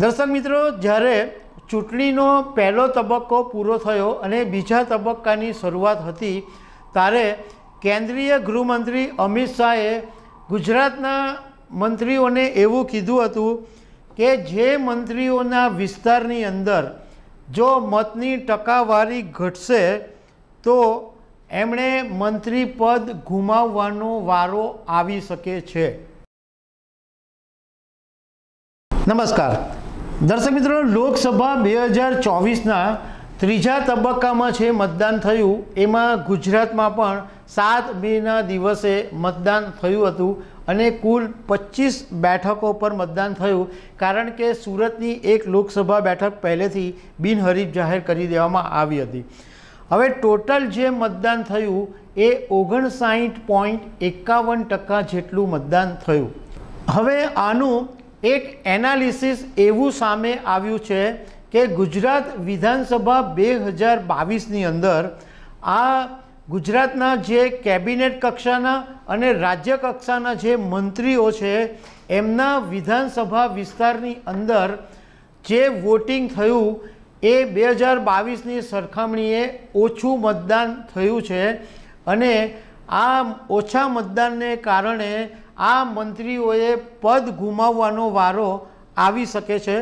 દર્શક મિત્રો જ્યારે ચૂંટણીનો પહેલો તબક્કો પૂરો થયો અને બીજા તબક્કાની શરૂઆત હતી ત્યારે કેન્દ્રીય ગૃહમંત્રી અમિત શાહે ગુજરાતના મંત્રીઓને એવું કીધું હતું કે જે મંત્રીઓના વિસ્તારની અંદર જો મતની ટકાવારી ઘટશે તો એમણે મંત્રી પદ ગુમાવવાનો વારો આવી શકે છે નમસ્કાર દર્શક મિત્રો લોકસભા બે હજાર ચોવીસના ત્રીજા તબક્કામાં છે મતદાન થયું એમાં ગુજરાતમાં પણ સાત મેના દિવસે મતદાન થયું હતું અને કુલ પચીસ બેઠકો પર મતદાન થયું કારણ કે સુરતની એક લોકસભા બેઠક પહેલેથી બિનહરીફ જાહેર કરી દેવામાં આવી હતી હવે ટોટલ જે મતદાન થયું એ ઓગણસાઠ પોઈન્ટ એકાવન ટકા જેટલું મતદાન થયું હવે આનું એક એનાલિસિસ એવું સામે આવ્યું છે કે ગુજરાત વિધાનસભા બે હજાર બાવીસની અંદર આ ગુજરાતના જે કેબિનેટ કક્ષાના અને રાજ્ય કક્ષાના જે મંત્રીઓ છે એમના વિધાનસભા વિસ્તારની અંદર જે વોટિંગ થયું એ બે હજાર બાવીસની સરખામણીએ ઓછું મતદાન થયું છે અને આ ઓછા મતદાનને કારણે આ મંત્રીઓએ પદ ગુમાવવાનો વારો આવી શકે છે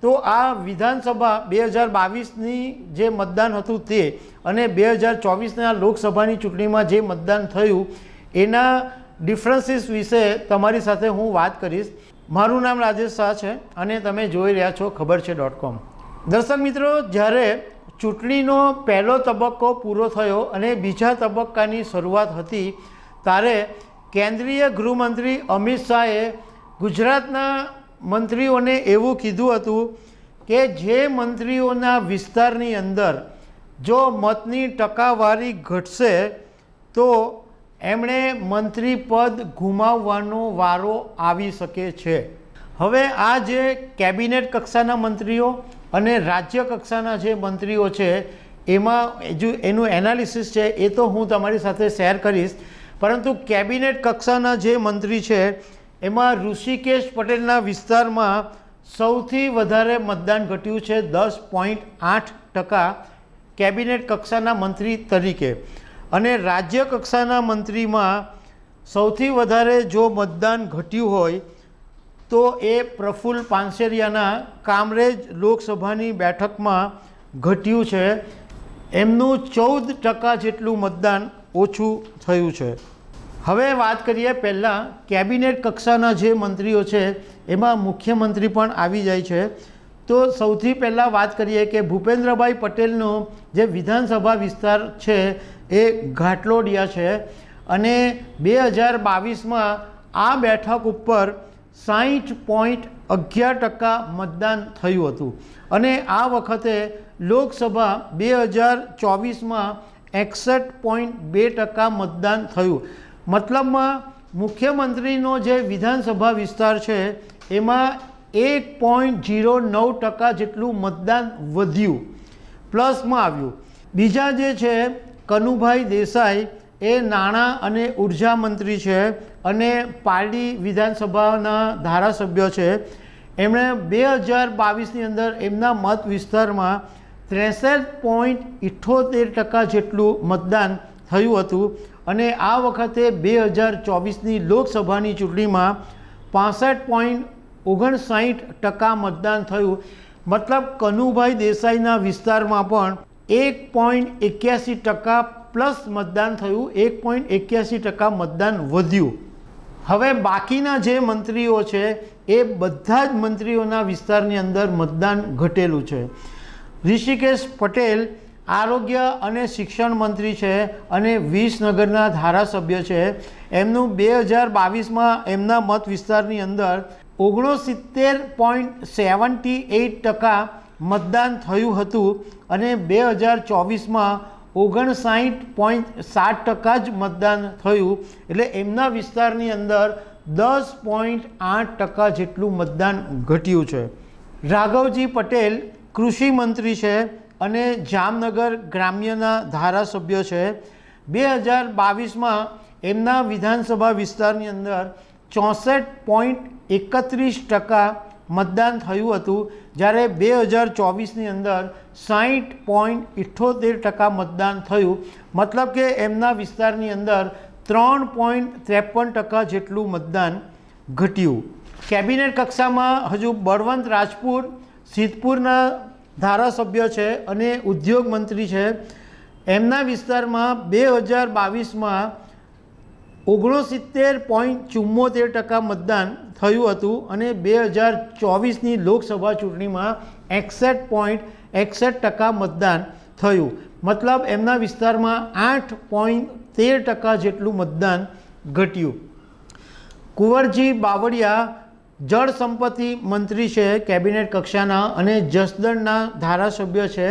તો આ વિધાનસભા બે હજાર બાવીસની જે મતદાન હતું તે અને બે હજાર ચોવીસના લોકસભાની ચૂંટણીમાં જે મતદાન થયું એના ડિફરન્સીસ વિશે તમારી સાથે હું વાત કરીશ મારું નામ રાજેશ શાહ છે અને તમે જોઈ રહ્યા છો ખબર છે ડોટ કોમ દર્શક મિત્રો જ્યારે ચૂંટણીનો પહેલો તબક્કો પૂરો થયો અને બીજા તબક્કાની શરૂઆત હતી ત્યારે કેન્દ્રીય ગૃહમંત્રી અમિત શાહે ગુજરાતના મંત્રીઓને એવું કીધું હતું કે જે મંત્રીઓના વિસ્તારની અંદર જો મતની ટકાવારી ઘટશે તો એમણે મંત્રી પદ ગુમાવવાનો વારો આવી શકે છે હવે આ જે કેબિનેટ કક્ષાના મંત્રીઓ અને રાજ્ય કક્ષાના જે મંત્રીઓ છે એમાં જો એનું એનાલિસિસ છે એ તો હું તમારી સાથે શેર કરીશ પરંતુ કેબિનેટ કક્ષાના જે મંત્રી છે એમાં ઋષિકેશ પટેલના વિસ્તારમાં સૌથી વધારે મતદાન ઘટ્યું છે દસ પોઈન્ટ આઠ ટકા કેબિનેટ કક્ષાના મંત્રી તરીકે અને રાજ્ય કક્ષાના મંત્રીમાં સૌથી વધારે જો મતદાન ઘટ્યું હોય તો એ પ્રફુલ્લ પાંસેરિયાના કામરેજ લોકસભાની બેઠકમાં ઘટ્યું છે એમનું ચૌદ ટકા જેટલું મતદાન ઓછું થયું છે હવે વાત કરીએ પહેલાં કેબિનેટ કક્ષાના જે મંત્રીઓ છે એમાં મુખ્યમંત્રી પણ આવી જાય છે તો સૌથી પહેલાં વાત કરીએ કે ભૂપેન્દ્રભાઈ પટેલનો જે વિધાનસભા વિસ્તાર છે એ ઘાટલોડિયા છે અને બે હજાર બાવીસમાં આ બેઠક ઉપર સાહીઠ પોઈન્ટ અગિયાર ટકા મતદાન થયું હતું અને આ વખતે લોકસભા બે હજાર ચોવીસમાં એકસઠ પોઈન્ટ બે ટકા મતદાન થયું મતલબમાં મુખ્યમંત્રીનો જે વિધાનસભા વિસ્તાર છે એમાં એક પોઈન્ટ જીરો નવ ટકા જેટલું મતદાન વધ્યું પ્લસમાં આવ્યું બીજા જે છે કનુભાઈ દેસાઈ એ નાણાં અને ઉર્જા મંત્રી છે અને પારડી વિધાનસભાના ધારાસભ્ય છે એમણે બે હજાર બાવીસની અંદર એમના મત વિસ્તારમાં ત્રેસઠ પોઈન્ટ ઇઠ્ઠોતેર ટકા જેટલું મતદાન થયું હતું અને આ વખતે બે હજાર ચોવીસની લોકસભાની ચૂંટણીમાં પાસઠ પોઈન્ટ ઓગણસાઠ ટકા મતદાન થયું મતલબ કનુભાઈ દેસાઈના વિસ્તારમાં પણ એક પોઈન્ટ એક્યાસી ટકા પ્લસ મતદાન થયું એક પોઈન્ટ એક્યાસી ટકા મતદાન વધ્યું હવે બાકીના જે મંત્રીઓ છે એ બધા જ મંત્રીઓના વિસ્તારની અંદર મતદાન ઘટેલું છે ઋષિકેશ પટેલ આરોગ્ય અને શિક્ષણ મંત્રી છે અને વિસનગરના ધારાસભ્ય છે એમનું બે હજાર બાવીસમાં એમના મત વિસ્તારની અંદર ઓગણસિત્તેર પોઈન્ટ સેવન્ટી એઇટ ટકા મતદાન થયું હતું અને બે હજાર ચોવીસમાં ઓગણસાઠ પોઈન્ટ સાત ટકા જ મતદાન થયું એટલે એમના વિસ્તારની અંદર દસ પોઈન્ટ આઠ ટકા જેટલું મતદાન ઘટ્યું છે રાઘવજી પટેલ કૃષિ મંત્રી છે અને જામનગર ગ્રામ્યના ધારાસભ્ય છે બે હજાર બાવીસમાં એમના વિધાનસભા વિસ્તારની અંદર ચોસઠ પોઈન્ટ એકત્રીસ ટકા મતદાન થયું હતું જ્યારે બે હજાર ચોવીસની અંદર સાહીઠ પોઈન્ટ ઇઠ્ઠોતેર ટકા મતદાન થયું મતલબ કે એમના વિસ્તારની અંદર ત્રણ પોઈન્ટ ત્રેપન ટકા જેટલું મતદાન ઘટ્યું કેબિનેટ કક્ષામાં હજુ બળવંત રાજપુર સિદ્ધપુરના ધારાસભ્ય છે અને ઉદ્યોગ મંત્રી છે એમના વિસ્તારમાં બે હજાર બાવીસમાં ઓગણસિત્તેર પોઈન્ટ ચુમ્મોતેર ટકા મતદાન થયું હતું અને બે હજાર ચોવીસની લોકસભા ચૂંટણીમાં એકસઠ પોઈન્ટ એકસઠ ટકા મતદાન થયું મતલબ એમના વિસ્તારમાં આઠ પોઈન્ટ તેર ટકા જેટલું મતદાન ઘટ્યું કુંવરજી બાવળિયા જળ સંપત્તિ મંત્રી છે કેબિનેટ કક્ષાના અને જસદણના ધારાસભ્ય છે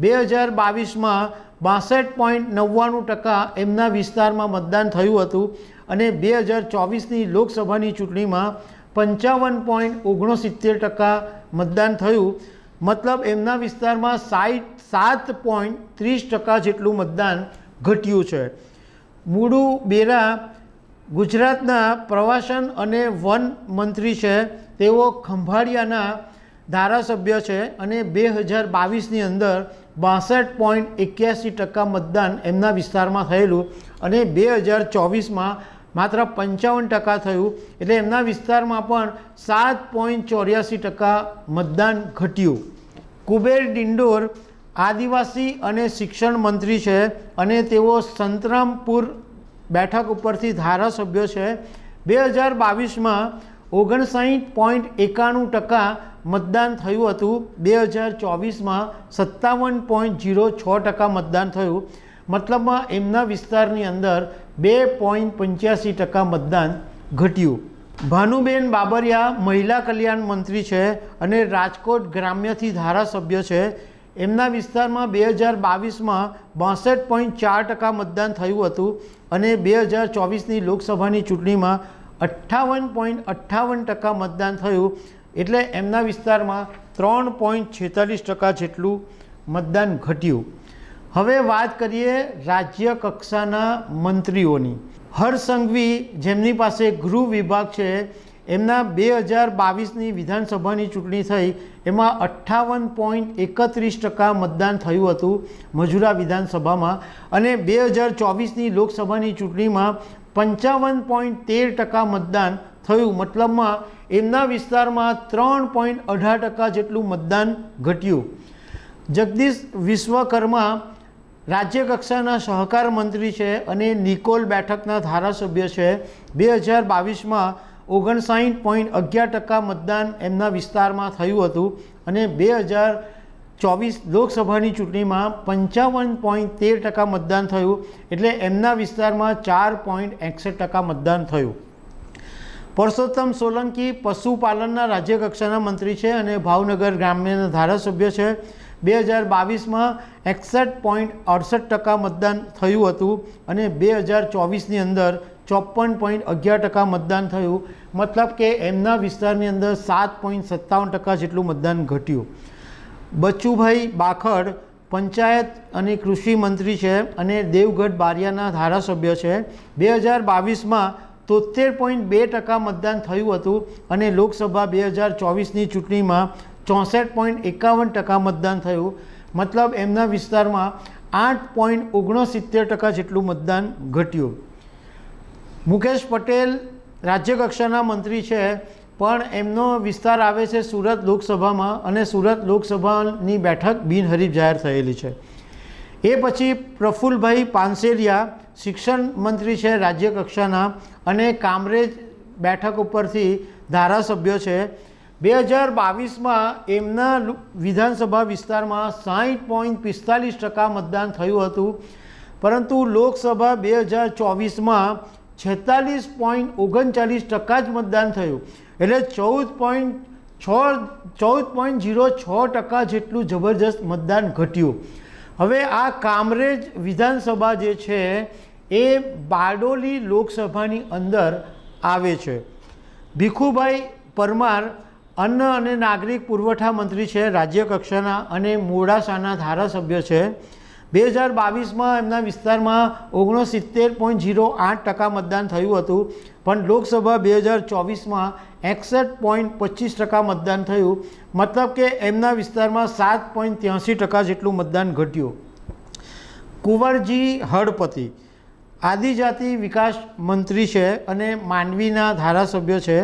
બે હજાર બાવીસમાં બાસઠ પોઈન્ટ નવ્વાણું ટકા એમના વિસ્તારમાં મતદાન થયું હતું અને બે હજાર ચોવીસની લોકસભાની ચૂંટણીમાં પંચાવન પોઈન્ટ ઓગણસિત્તેર ટકા મતદાન થયું મતલબ એમના વિસ્તારમાં સાઈઠ સાત પોઈન્ટ ત્રીસ ટકા જેટલું મતદાન ઘટ્યું છે મૂળું બેરા ગુજરાતના પ્રવાસન અને વન મંત્રી છે તેઓ ખંભાળિયાના ધારાસભ્ય છે અને બે હજાર બાવીસની અંદર બાસઠ પોઈન્ટ એક્યાસી ટકા મતદાન એમના વિસ્તારમાં થયેલું અને બે હજાર ચોવીસમાં માત્ર પંચાવન ટકા થયું એટલે એમના વિસ્તારમાં પણ સાત પોઈન્ટ ચોર્યાસી ટકા મતદાન ઘટ્યું કુબેર ડિંડોર આદિવાસી અને શિક્ષણ મંત્રી છે અને તેઓ સંતરામપુર બેઠક ઉપરથી ધારાસભ્યો છે બે હજાર બાવીસમાં ઓગણસાઠ પોઈન્ટ એકાણું ટકા મતદાન થયું હતું બે હજાર ચોવીસમાં સત્તાવન પોઈન્ટ જીરો છ ટકા મતદાન થયું મતલબમાં એમના વિસ્તારની અંદર બે પોઈન્ટ પંચ્યાસી ટકા મતદાન ઘટ્યું ભાનુબેન બાબરિયા મહિલા કલ્યાણ મંત્રી છે અને રાજકોટ ગ્રામ્યથી ધારાસભ્ય છે એમના વિસ્તારમાં બે હજાર બાવીસમાં બાસઠ પોઈન્ટ ચાર ટકા મતદાન થયું હતું અને બે હજાર ચોવીસની લોકસભાની ચૂંટણીમાં અઠ્ઠાવન પોઈન્ટ અઠ્ઠાવન ટકા મતદાન થયું એટલે એમના વિસ્તારમાં ત્રણ પોઈન્ટ છેતાલીસ ટકા જેટલું મતદાન ઘટ્યું હવે વાત કરીએ રાજ્ય કક્ષાના મંત્રીઓની હર્ષ સંઘવી જેમની પાસે ગૃહ વિભાગ છે એમના બે હજાર બાવીસની વિધાનસભાની ચૂંટણી થઈ એમાં અઠ્ઠાવન પોઈન્ટ એકત્રીસ ટકા મતદાન થયું હતું મજુરા વિધાનસભામાં અને બે હજાર ચોવીસની લોકસભાની ચૂંટણીમાં પંચાવન પોઈન્ટ તેર ટકા મતદાન થયું મતલબમાં એમના વિસ્તારમાં ત્રણ પોઈન્ટ અઢાર ટકા જેટલું મતદાન ઘટ્યું જગદીશ વિશ્વકર્મા રાજ્ય કક્ષાના સહકાર મંત્રી છે અને નિકોલ બેઠકના ધારાસભ્ય છે બે હજાર બાવીસમાં ઓગણસાઠ પોઈન્ટ અગિયાર ટકા મતદાન એમના વિસ્તારમાં થયું હતું અને બે હજાર ચોવીસ લોકસભાની ચૂંટણીમાં પંચાવન પોઈન્ટ તેર ટકા મતદાન થયું એટલે એમના વિસ્તારમાં ચાર પોઈન્ટ એકસઠ ટકા મતદાન થયું પરસોત્તમ સોલંકી પશુપાલનના રાજ્યકક્ષાના મંત્રી છે અને ભાવનગર ગ્રામ્યના ધારાસભ્ય છે બે હજાર બાવીસમાં એકસઠ પોઈન્ટ અડસઠ ટકા મતદાન થયું હતું અને બે હજાર ચોવીસની અંદર ચોપન પોઈન્ટ અગિયાર ટકા મતદાન થયું મતલબ કે એમના વિસ્તારની અંદર સાત પોઈન્ટ સત્તાવન ટકા જેટલું મતદાન ઘટ્યું બચ્ચુભાઈ બાખડ પંચાયત અને કૃષિ મંત્રી છે અને દેવગઢ બારિયાના ધારાસભ્ય છે બે હજાર બાવીસમાં તોતેર પોઈન્ટ બે ટકા મતદાન થયું હતું અને લોકસભા બે હજાર ચોવીસની ચૂંટણીમાં ચોસઠ પોઈન્ટ એકાવન ટકા મતદાન થયું મતલબ એમના વિસ્તારમાં આઠ પોઈન્ટ ઓગણસિત્તેર ટકા જેટલું મતદાન ઘટ્યું મુકેશ પટેલ રાજ્યકક્ષાના મંત્રી છે પણ એમનો વિસ્તાર આવે છે સુરત લોકસભામાં અને સુરત લોકસભાની બેઠક બિનહરીફ જાહેર થયેલી છે એ પછી પ્રફુલભાઈ પાનસેરિયા શિક્ષણ મંત્રી છે રાજ્ય કક્ષાના અને કામરેજ બેઠક ઉપરથી ધારાસભ્ય છે બે હજાર બાવીસમાં એમના વિધાનસભા વિસ્તારમાં સાહીઠ પોઈન્ટ પિસ્તાલીસ ટકા મતદાન થયું હતું પરંતુ લોકસભા બે હજાર ચોવીસમાં છેતાલીસ પોઈન્ટ ઓગણચાલીસ ટકા જ મતદાન થયું એટલે ચૌદ પોઈન્ટ છ ચૌદ પોઈન્ટ ઝીરો છ ટકા જેટલું જબરજસ્ત મતદાન ઘટ્યું હવે આ કામરેજ વિધાનસભા જે છે એ બારડોલી લોકસભાની અંદર આવે છે ભીખુભાઈ પરમાર અન્ન અને નાગરિક પુરવઠા મંત્રી છે રાજ્ય કક્ષાના અને મોડાસાના ધારાસભ્ય છે બે હજાર બાવીસમાં એમના વિસ્તારમાં ઓગણસિત્તેર પોઈન્ટ ઝીરો આઠ ટકા મતદાન થયું હતું પણ લોકસભા બે હજાર ચોવીસમાં એકસઠ પોઈન્ટ પચીસ ટકા મતદાન થયું મતલબ કે એમના વિસ્તારમાં સાત પોઈન્ટ ત્યાંસી ટકા જેટલું મતદાન ઘટ્યું કુંવરજી હળપતિ આદિજાતિ વિકાસ મંત્રી છે અને માંડવીના ધારાસભ્ય છે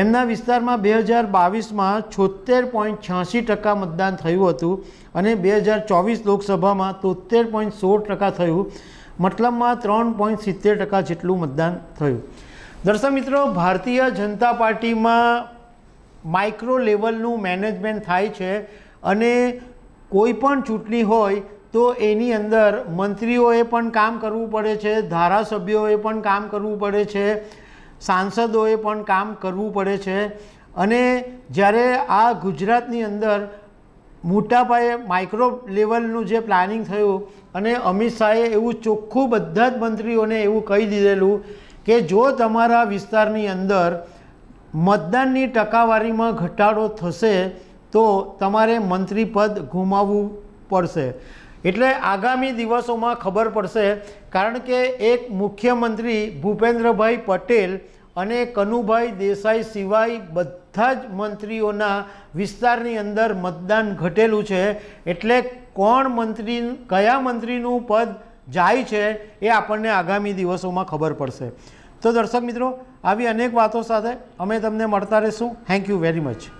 એમના વિસ્તારમાં બે હજાર બાવીસમાં છોતેર પોઈન્ટ છ્યાસી ટકા મતદાન થયું હતું અને બે હજાર ચોવીસ લોકસભામાં તોતેર પોઈન્ટ સોળ ટકા થયું મતલબમાં ત્રણ પોઈન્ટ સિત્તેર ટકા જેટલું મતદાન થયું દર્શક મિત્રો ભારતીય જનતા પાર્ટીમાં માઇક્રો લેવલનું મેનેજમેન્ટ થાય છે અને કોઈ પણ ચૂંટણી હોય તો એની અંદર મંત્રીઓએ પણ કામ કરવું પડે છે ધારાસભ્યોએ પણ કામ કરવું પડે છે સાંસદોએ પણ કામ કરવું પડે છે અને જ્યારે આ ગુજરાતની અંદર મોટા પાયે માઇક્રો લેવલનું જે પ્લાનિંગ થયું અને અમિત શાહે એવું ચોખ્ખું બધા જ મંત્રીઓને એવું કહી દીધેલું કે જો તમારા વિસ્તારની અંદર મતદાનની ટકાવારીમાં ઘટાડો થશે તો તમારે મંત્રીપદ ગુમાવવું પડશે એટલે આગામી દિવસોમાં ખબર પડશે કારણ કે એક મુખ્યમંત્રી ભૂપેન્દ્રભાઈ પટેલ અને કનુભાઈ દેસાઈ સિવાય બધા જ મંત્રીઓના વિસ્તારની અંદર મતદાન ઘટેલું છે એટલે કોણ મંત્રી કયા મંત્રીનું પદ જાય છે એ આપણને આગામી દિવસોમાં ખબર પડશે તો દર્શક મિત્રો આવી અનેક વાતો સાથે અમે તમને મળતા રહીશું થેન્ક યુ વેરી મચ